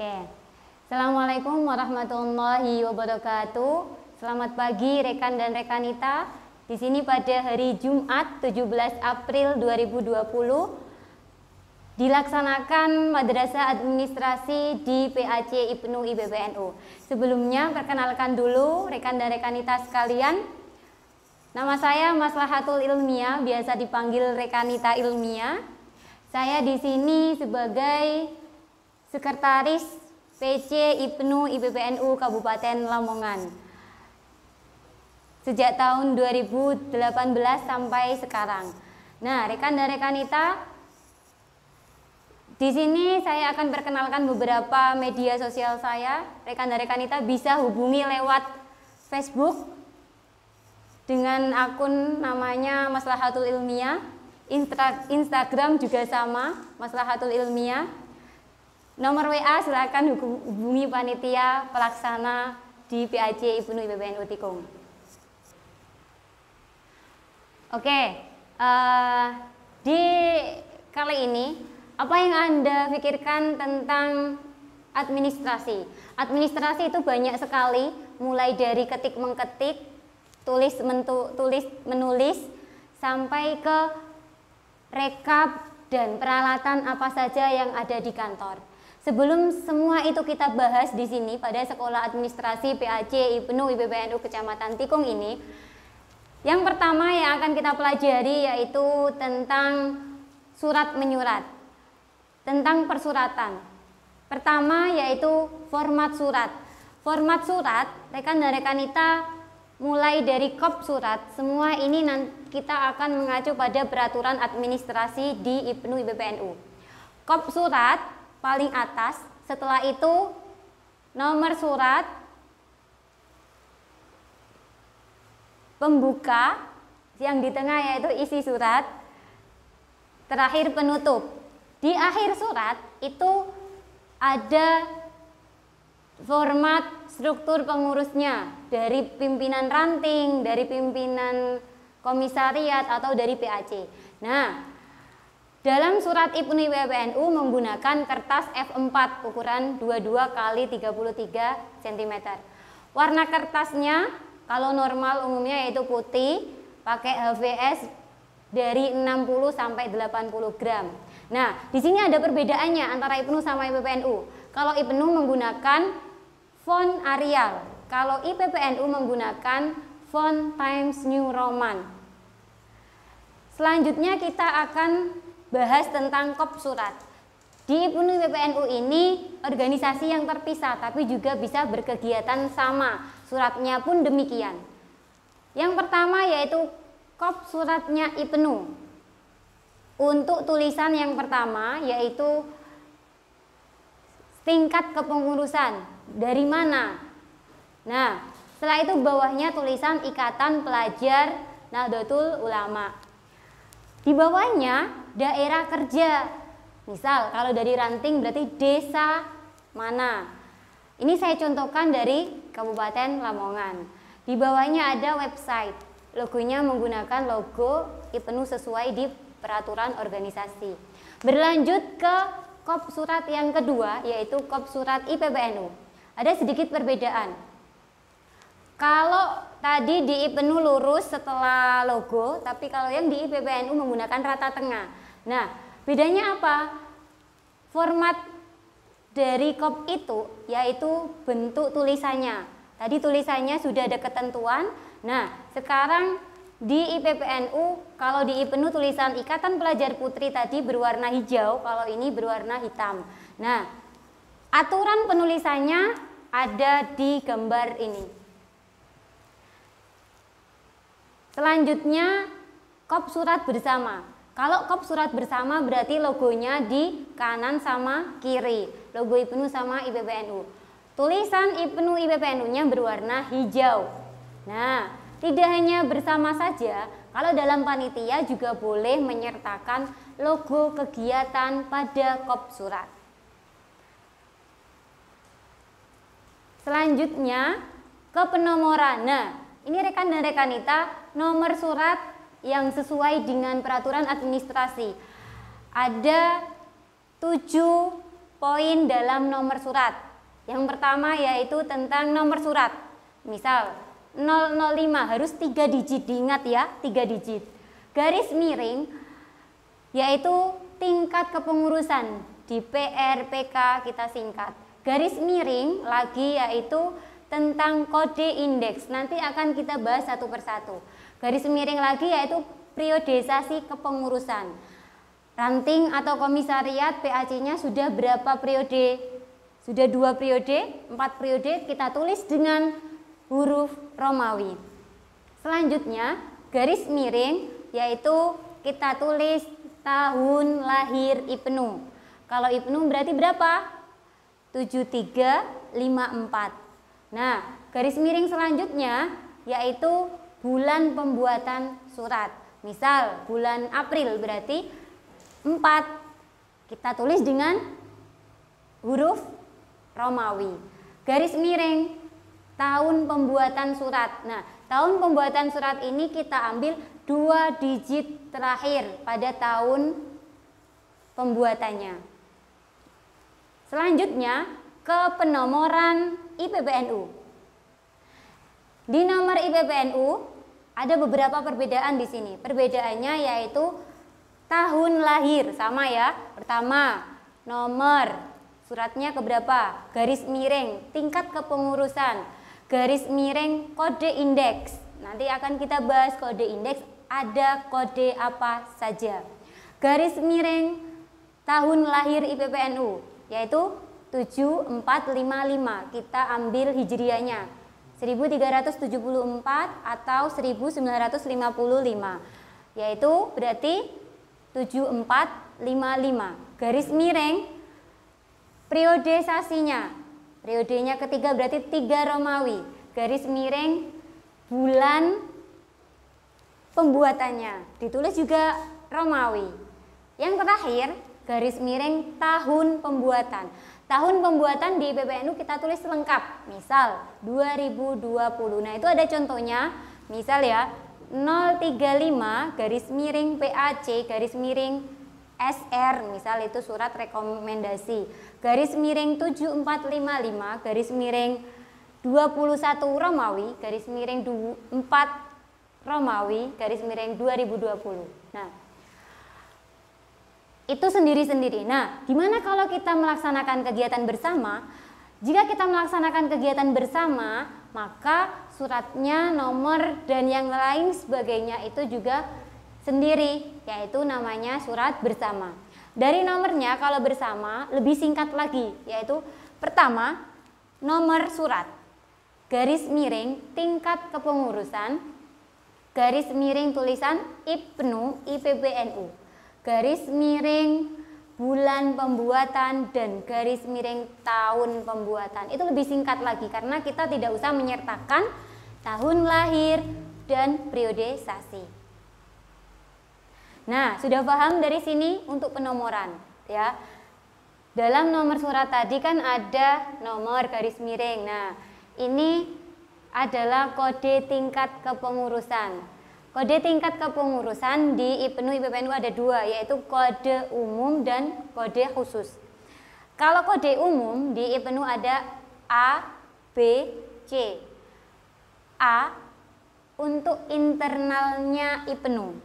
Oke. Assalamualaikum warahmatullahi wabarakatuh. Selamat pagi rekan dan rekanita. Di sini pada hari Jumat 17 April 2020 dilaksanakan Madrasah Administrasi di PAC Ibnu IBBNU. Sebelumnya perkenalkan dulu rekan dan rekanita sekalian. Nama saya Maslahatul Ilmiah, biasa dipanggil Rekanita ilmiah. Saya di sini sebagai Sekretaris PC IPNU IPPNU Kabupaten Lamongan. Sejak tahun 2018 sampai sekarang. Nah, rekan dan rekanita, di sini saya akan perkenalkan beberapa media sosial saya. Rekan dan rekanita bisa hubungi lewat Facebook dengan akun namanya Maslahatul Ilmiah. Instagram juga sama, Maslahatul Ilmiah. Nomor WA silakan hubungi panitia pelaksana di PAC Ibnu IPBN Utikum. Oke, uh, di kali ini apa yang Anda pikirkan tentang administrasi? Administrasi itu banyak sekali, mulai dari ketik mengketik, tulis mentu, tulis menulis sampai ke rekap dan peralatan apa saja yang ada di kantor. Sebelum semua itu kita bahas di sini pada Sekolah Administrasi PAC Ibnu IBPNU Kecamatan Tikung ini, yang pertama yang akan kita pelajari yaitu tentang surat menyurat, tentang persuratan. Pertama yaitu format surat. Format surat, rekan dan rekanita mulai dari kop surat, semua ini kita akan mengacu pada peraturan administrasi di Ibnu IBPNU. Kop surat paling atas. Setelah itu nomor surat, pembuka, yang di tengah yaitu isi surat, terakhir penutup. Di akhir surat itu ada format struktur pengurusnya dari pimpinan ranting, dari pimpinan komisariat atau dari PAC. Nah, dalam surat Ibnu WPNU menggunakan kertas F4 ukuran 22 kali 33 cm. Warna kertasnya kalau normal umumnya yaitu putih, pakai HVS dari 60 sampai 80 gram. Nah, di sini ada perbedaannya antara Ibnu sama IPPNU. Kalau Ibnu menggunakan font Arial, kalau IPPNU menggunakan font Times New Roman. Selanjutnya kita akan bahas tentang kop surat. Di Ibnu PPNU ini organisasi yang terpisah tapi juga bisa berkegiatan sama. Suratnya pun demikian. Yang pertama yaitu kop suratnya Ibnu. Untuk tulisan yang pertama yaitu tingkat kepengurusan. Dari mana? Nah, setelah itu bawahnya tulisan Ikatan Pelajar Nahdlatul Ulama. Di bawahnya daerah kerja. Misal kalau dari ranting berarti desa mana. Ini saya contohkan dari Kabupaten Lamongan. Di bawahnya ada website. Logonya menggunakan logo IPNU sesuai di peraturan organisasi. Berlanjut ke kop surat yang kedua yaitu kop surat IPBNU. Ada sedikit perbedaan. Kalau tadi di IPNU lurus setelah logo, tapi kalau yang di IPPNU menggunakan rata tengah. Nah, bedanya apa? Format dari kop itu yaitu bentuk tulisannya. Tadi tulisannya sudah ada ketentuan. Nah, sekarang di IPPNU, kalau di IPNU tulisan Ikatan Pelajar Putri tadi berwarna hijau, kalau ini berwarna hitam. Nah, aturan penulisannya ada di gambar ini. Selanjutnya kop surat bersama. Kalau kop surat bersama berarti logonya di kanan sama kiri. Logo IPNU sama IPBNU. Tulisan IPNU IPBNU-nya berwarna hijau. Nah, tidak hanya bersama saja, kalau dalam panitia juga boleh menyertakan logo kegiatan pada kop surat. Selanjutnya, kepenomoran. Nah, ini rekan dan rekanita nomor surat yang sesuai dengan peraturan administrasi. Ada tujuh poin dalam nomor surat. Yang pertama yaitu tentang nomor surat. Misal 005 harus tiga digit diingat ya, tiga digit. Garis miring yaitu tingkat kepengurusan di PRPK kita singkat. Garis miring lagi yaitu tentang kode indeks. Nanti akan kita bahas satu persatu. Garis miring lagi yaitu periodisasi kepengurusan. Ranting atau komisariat PAC-nya sudah berapa periode? Sudah dua periode, empat periode kita tulis dengan huruf Romawi. Selanjutnya garis miring yaitu kita tulis tahun lahir Ibnu. Kalau Ibnu berarti berapa? 7354. Nah, garis miring selanjutnya yaitu bulan pembuatan surat. Misal bulan April berarti 4 kita tulis dengan huruf Romawi. Garis miring tahun pembuatan surat. Nah, tahun pembuatan surat ini kita ambil dua digit terakhir pada tahun pembuatannya. Selanjutnya ke penomoran IPBNU. Di nomor IPBNU ada beberapa perbedaan di sini. Perbedaannya yaitu tahun lahir sama ya. Pertama, nomor suratnya keberapa, garis miring, tingkat kepengurusan, garis miring kode indeks. Nanti akan kita bahas kode indeks ada kode apa saja. Garis miring tahun lahir IPBNU yaitu 7455 kita ambil hijriahnya 1374 atau 1955 yaitu berarti 7455 garis miring periodisasinya periodenya ketiga berarti 3 Romawi garis miring bulan pembuatannya ditulis juga Romawi yang terakhir garis miring tahun pembuatan tahun pembuatan di PBNU kita tulis lengkap. Misal 2020. Nah, itu ada contohnya. Misal ya 035 garis miring PAC garis miring SR misal itu surat rekomendasi garis miring 7455 garis miring 21 Romawi garis miring 4 Romawi garis miring 2020. Nah, itu sendiri-sendiri. Nah, gimana kalau kita melaksanakan kegiatan bersama? Jika kita melaksanakan kegiatan bersama, maka suratnya, nomor, dan yang lain sebagainya itu juga sendiri, yaitu namanya surat bersama. Dari nomornya kalau bersama lebih singkat lagi, yaitu pertama nomor surat, garis miring tingkat kepengurusan, garis miring tulisan IPNU, IPBNU garis miring bulan pembuatan dan garis miring tahun pembuatan. Itu lebih singkat lagi karena kita tidak usah menyertakan tahun lahir dan periode sasi. Nah, sudah paham dari sini untuk penomoran ya. Dalam nomor surat tadi kan ada nomor garis miring. Nah, ini adalah kode tingkat kepengurusan. Kode tingkat kepengurusan di IPNU IPPNU ada dua, yaitu kode umum dan kode khusus. Kalau kode umum di IPNU ada A, B, C. A untuk internalnya IPNU.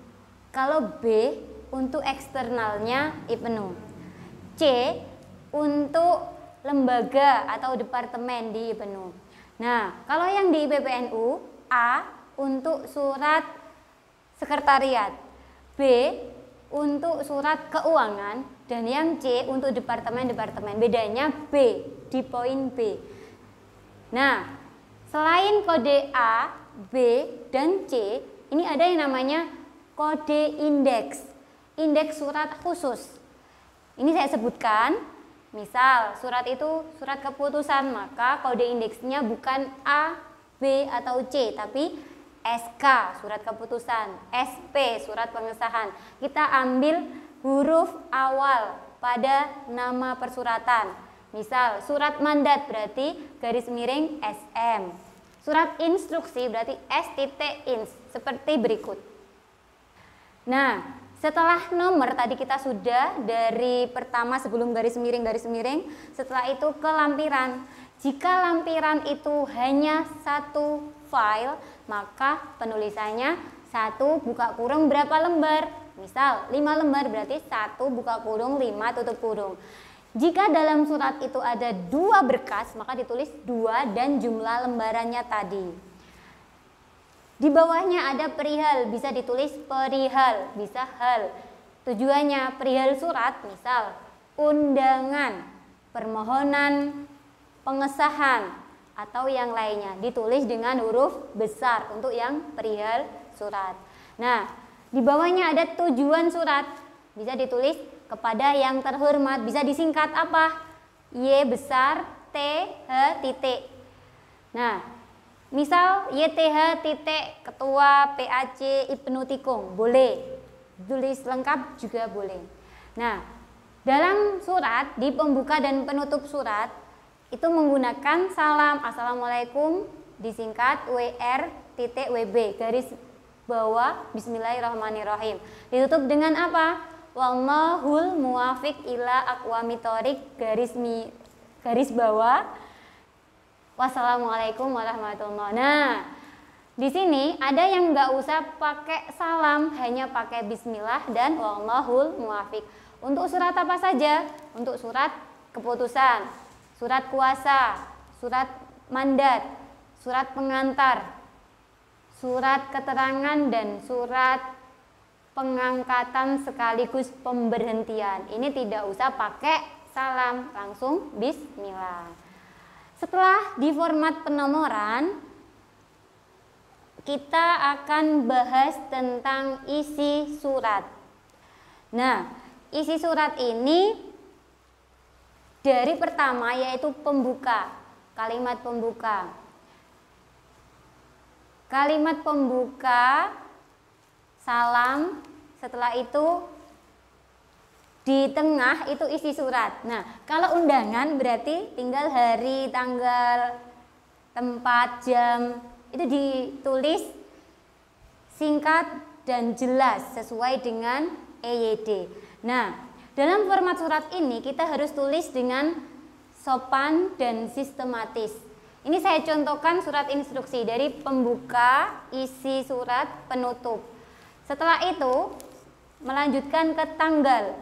Kalau B untuk eksternalnya IPNU. C untuk lembaga atau departemen di IPNU. Nah, kalau yang di IPPNU A untuk surat sekretariat, B untuk surat keuangan, dan yang C untuk departemen-departemen. Bedanya B di poin B. Nah, selain kode A, B, dan C, ini ada yang namanya kode indeks, indeks surat khusus. Ini saya sebutkan, misal surat itu surat keputusan, maka kode indeksnya bukan A, B, atau C, tapi SK surat keputusan, SP surat pengesahan. Kita ambil huruf awal pada nama persuratan. Misal surat mandat berarti garis miring SM. Surat instruksi berarti S titik ins seperti berikut. Nah, setelah nomor tadi kita sudah dari pertama sebelum garis miring garis miring, setelah itu ke lampiran. Jika lampiran itu hanya satu file, maka penulisannya satu buka kurung berapa lembar? Misal 5 lembar berarti satu buka kurung 5 tutup kurung. Jika dalam surat itu ada dua berkas, maka ditulis dua dan jumlah lembarannya tadi. Di bawahnya ada perihal, bisa ditulis perihal, bisa hal. Tujuannya perihal surat, misal undangan, permohonan, pengesahan, atau yang lainnya ditulis dengan huruf besar untuk yang perihal surat. Nah, di bawahnya ada tujuan surat. Bisa ditulis kepada yang terhormat, bisa disingkat apa? Y besar, T, H, titik. Nah, misal Y T YTH titik ketua PAC Ibnu Tikung, boleh. Tulis lengkap juga boleh. Nah, dalam surat di pembuka dan penutup surat itu menggunakan salam assalamualaikum disingkat WR titik WB garis bawah Bismillahirrahmanirrahim ditutup dengan apa Wallahul muafik ila akwamitorik garis mi garis bawah Wassalamualaikum warahmatullahi Nah, di sini ada yang nggak usah pakai salam, hanya pakai Bismillah dan Wallahul muafik Untuk surat apa saja? Untuk surat keputusan, surat kuasa, surat mandat, surat pengantar, surat keterangan dan surat pengangkatan sekaligus pemberhentian. Ini tidak usah pakai salam, langsung bismillah. Setelah di format penomoran, kita akan bahas tentang isi surat. Nah, isi surat ini dari pertama yaitu pembuka, kalimat pembuka. Kalimat pembuka salam setelah itu di tengah itu isi surat. Nah, kalau undangan berarti tinggal hari, tanggal, tempat, jam itu ditulis singkat dan jelas sesuai dengan EYD. Nah, dalam format surat ini kita harus tulis dengan sopan dan sistematis. Ini saya contohkan surat instruksi dari pembuka, isi surat, penutup. Setelah itu melanjutkan ke tanggal.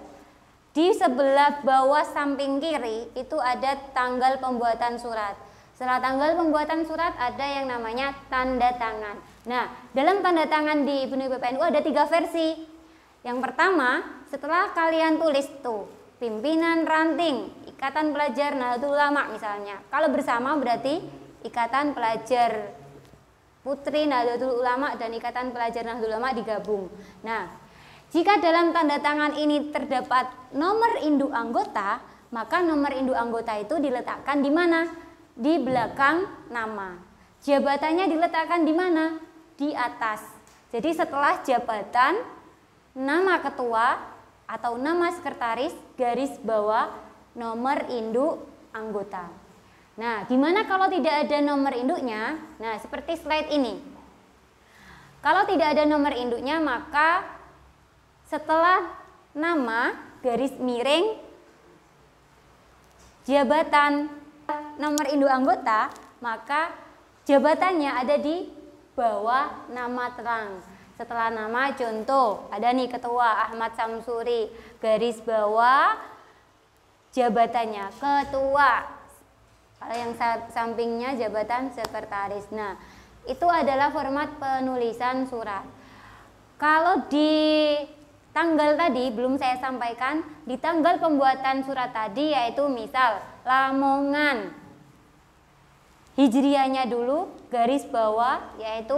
Di sebelah bawah samping kiri itu ada tanggal pembuatan surat. Setelah tanggal pembuatan surat ada yang namanya tanda tangan. Nah, dalam tanda tangan di Ibnu PPNU ada tiga versi. Yang pertama, setelah kalian tulis tuh, pimpinan ranting, ikatan pelajar Nahdlatul Ulama misalnya. Kalau bersama berarti ikatan pelajar Putri Nahdlatul Ulama dan Ikatan Pelajar Nahdlatul Ulama digabung. Nah, jika dalam tanda tangan ini terdapat nomor induk anggota, maka nomor induk anggota itu diletakkan di mana? Di belakang nama. Jabatannya diletakkan di mana? Di atas. Jadi setelah jabatan, nama ketua, atau nama sekretaris garis bawah nomor induk anggota. Nah, gimana kalau tidak ada nomor induknya? Nah, seperti slide ini. Kalau tidak ada nomor induknya, maka setelah nama garis miring jabatan nomor induk anggota, maka jabatannya ada di bawah nama terang. Setelah nama contoh, ada nih ketua Ahmad Samsuri, garis bawah jabatannya ketua. Kalau yang sampingnya jabatan sekretaris. Nah, itu adalah format penulisan surat. Kalau di tanggal tadi belum saya sampaikan, di tanggal pembuatan surat tadi yaitu misal Lamongan Hijriahnya dulu garis bawah yaitu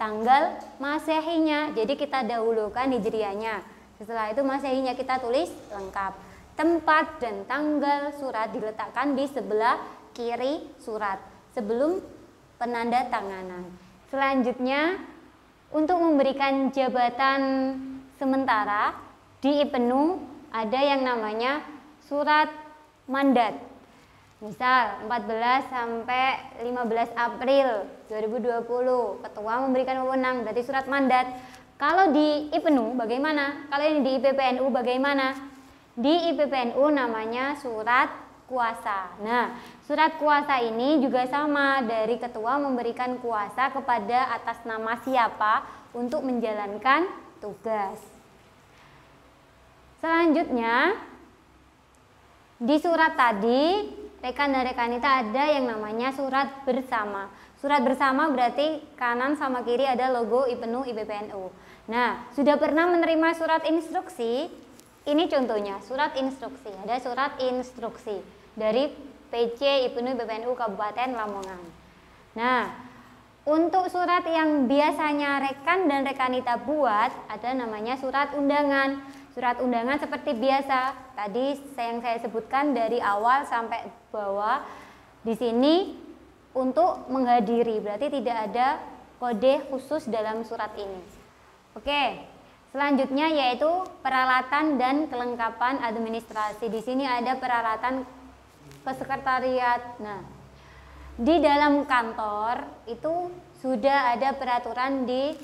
tanggal masehinya. Jadi kita dahulukan hijriahnya. Setelah itu masehinya kita tulis lengkap. Tempat dan tanggal surat diletakkan di sebelah kiri surat sebelum penanda tanganan. Selanjutnya untuk memberikan jabatan sementara di IPNU ada yang namanya surat mandat. Misal 14 sampai 15 April 2020 ketua memberikan wewenang berarti surat mandat. Kalau di IPNU bagaimana? Kalau ini di IPPNU bagaimana? Di IPPNU namanya surat kuasa. Nah, surat kuasa ini juga sama dari ketua memberikan kuasa kepada atas nama siapa untuk menjalankan tugas. Selanjutnya di surat tadi rekan dan rekanita ada yang namanya surat bersama. Surat bersama berarti kanan sama kiri ada logo IPNU IBPNU. Nah, sudah pernah menerima surat instruksi? Ini contohnya, surat instruksi. Ada surat instruksi dari PC IPNU IBPNU Kabupaten Lamongan. Nah, untuk surat yang biasanya rekan dan rekanita buat ada namanya surat undangan. Surat undangan seperti biasa. Tadi yang saya sebutkan dari awal sampai bawah di sini untuk menghadiri. Berarti tidak ada kode khusus dalam surat ini. Oke. Selanjutnya yaitu peralatan dan kelengkapan administrasi. Di sini ada peralatan kesekretariat. Nah, di dalam kantor itu sudah ada peraturan di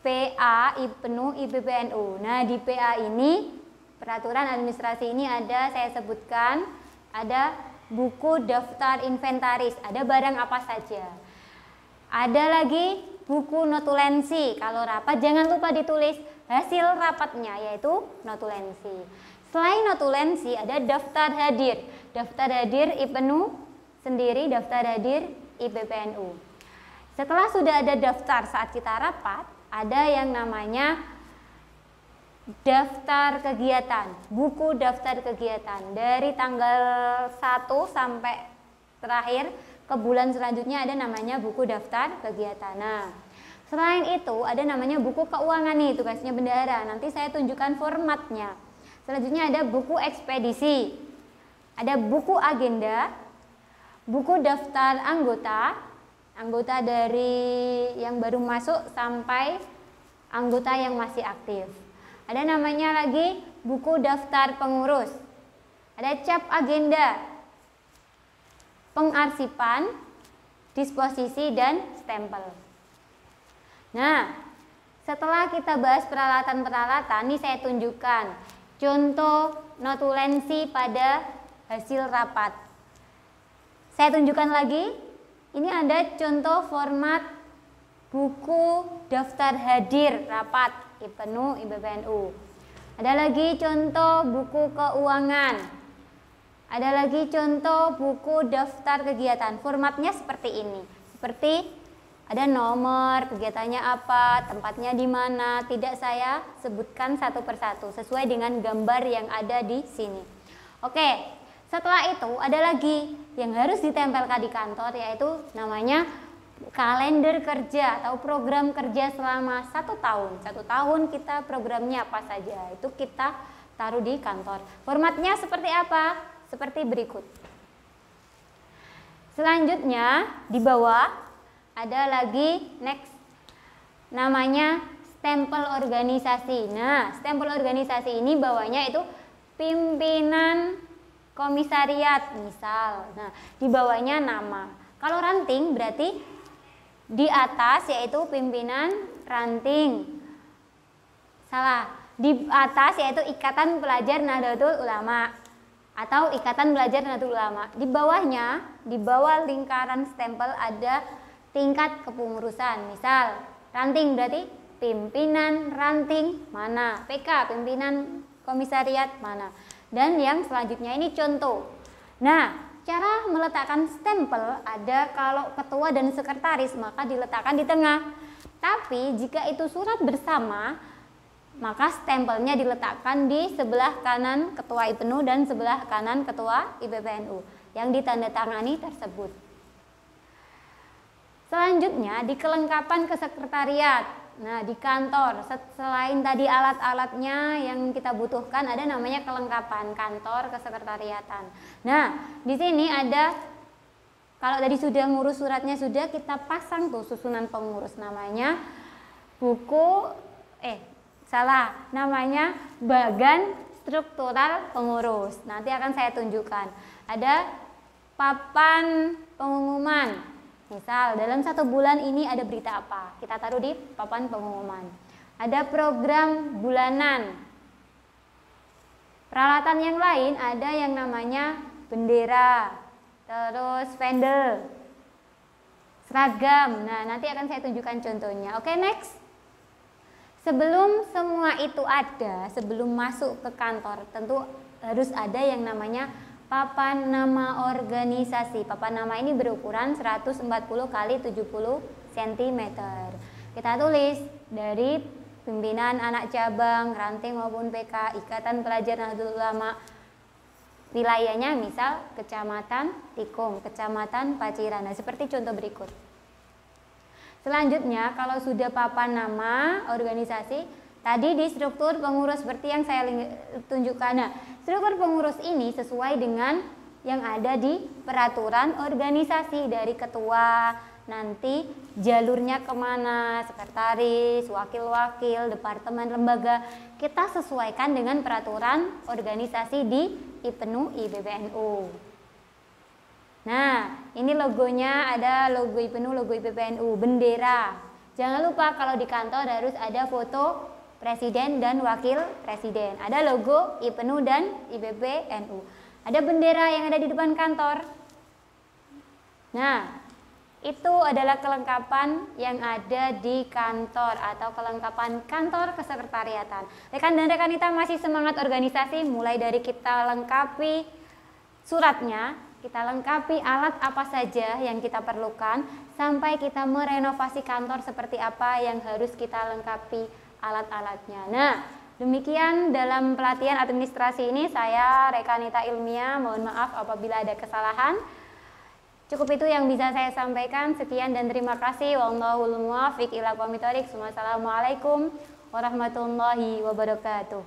PA penuh IPPNU. Nah, di PA ini peraturan administrasi ini ada saya sebutkan ada buku daftar inventaris, ada barang apa saja. Ada lagi buku notulensi. Kalau rapat jangan lupa ditulis hasil rapatnya yaitu notulensi. Selain notulensi ada daftar hadir. Daftar hadir IPNU sendiri, daftar hadir IPPNU. Setelah sudah ada daftar saat kita rapat, ada yang namanya daftar kegiatan, buku daftar kegiatan dari tanggal 1 sampai terakhir ke bulan selanjutnya ada namanya buku daftar kegiatan. Nah, selain itu ada namanya buku keuangan nih tugasnya bendahara. Nanti saya tunjukkan formatnya. Selanjutnya ada buku ekspedisi. Ada buku agenda, buku daftar anggota, anggota dari yang baru masuk sampai anggota yang masih aktif. Ada namanya lagi buku daftar pengurus. Ada cap agenda, pengarsipan, disposisi, dan stempel. Nah, setelah kita bahas peralatan-peralatan, ini saya tunjukkan contoh notulensi pada hasil rapat. Saya tunjukkan lagi ini ada contoh format buku daftar hadir rapat IPNU IBPNU. Ada lagi contoh buku keuangan. Ada lagi contoh buku daftar kegiatan. Formatnya seperti ini. Seperti ada nomor, kegiatannya apa, tempatnya di mana. Tidak saya sebutkan satu persatu sesuai dengan gambar yang ada di sini. Oke, setelah itu ada lagi yang harus ditempelkan di kantor yaitu namanya kalender kerja atau program kerja selama satu tahun. Satu tahun kita programnya apa saja itu kita taruh di kantor. Formatnya seperti apa? Seperti berikut. Selanjutnya di bawah ada lagi next namanya stempel organisasi. Nah, stempel organisasi ini bawahnya itu pimpinan komisariat misal. Nah, di bawahnya nama. Kalau ranting berarti di atas yaitu pimpinan ranting. Salah. Di atas yaitu Ikatan Pelajar Nahdlatul Ulama atau Ikatan Pelajar Nahdlatul Ulama. Di bawahnya, di bawah lingkaran stempel ada tingkat kepengurusan. Misal, ranting berarti pimpinan ranting mana? PK pimpinan komisariat mana? Dan yang selanjutnya ini contoh. Nah, cara meletakkan stempel ada kalau ketua dan sekretaris maka diletakkan di tengah. Tapi jika itu surat bersama maka stempelnya diletakkan di sebelah kanan ketua IPNU dan sebelah kanan ketua IPPNU yang ditandatangani tersebut. Selanjutnya di kelengkapan kesekretariat Nah, di kantor, selain tadi alat-alatnya yang kita butuhkan, ada namanya kelengkapan kantor kesekretariatan. Nah, di sini ada, kalau tadi sudah ngurus suratnya, sudah kita pasang tuh susunan pengurus namanya buku, eh salah, namanya bagan struktural pengurus. Nanti akan saya tunjukkan. Ada papan pengumuman Misal, dalam satu bulan ini ada berita apa? Kita taruh di papan pengumuman. Ada program bulanan. Peralatan yang lain ada yang namanya bendera, terus vendel, seragam. Nah, nanti akan saya tunjukkan contohnya. Oke, next. Sebelum semua itu ada, sebelum masuk ke kantor, tentu harus ada yang namanya papan nama organisasi. Papan nama ini berukuran 140 x 70 cm. Kita tulis dari pimpinan anak cabang, ranting maupun PK, ikatan pelajar Nahdlatul Ulama. Wilayahnya misal Kecamatan Tikung, Kecamatan Paciran. Nah, seperti contoh berikut. Selanjutnya, kalau sudah papan nama organisasi, Tadi di struktur pengurus seperti yang saya tunjukkan. Nah, struktur pengurus ini sesuai dengan yang ada di peraturan organisasi dari ketua, nanti jalurnya kemana, sekretaris, wakil-wakil, departemen lembaga. Kita sesuaikan dengan peraturan organisasi di IPNU, IPBNU. Nah, ini logonya ada logo IPNU, logo IPBNU, bendera. Jangan lupa kalau di kantor harus ada foto Presiden dan Wakil Presiden. Ada logo IPNU dan IPB Ada bendera yang ada di depan kantor. Nah, itu adalah kelengkapan yang ada di kantor atau kelengkapan kantor kesekretariatan. Rekan dan rekan kita masih semangat organisasi mulai dari kita lengkapi suratnya, kita lengkapi alat apa saja yang kita perlukan sampai kita merenovasi kantor seperti apa yang harus kita lengkapi alat-alatnya. Nah, demikian dalam pelatihan administrasi ini saya Rekanita Ilmiah mohon maaf apabila ada kesalahan. Cukup itu yang bisa saya sampaikan. Sekian dan terima kasih. Wallahul muwaffiq ila Wassalamualaikum warahmatullahi wabarakatuh.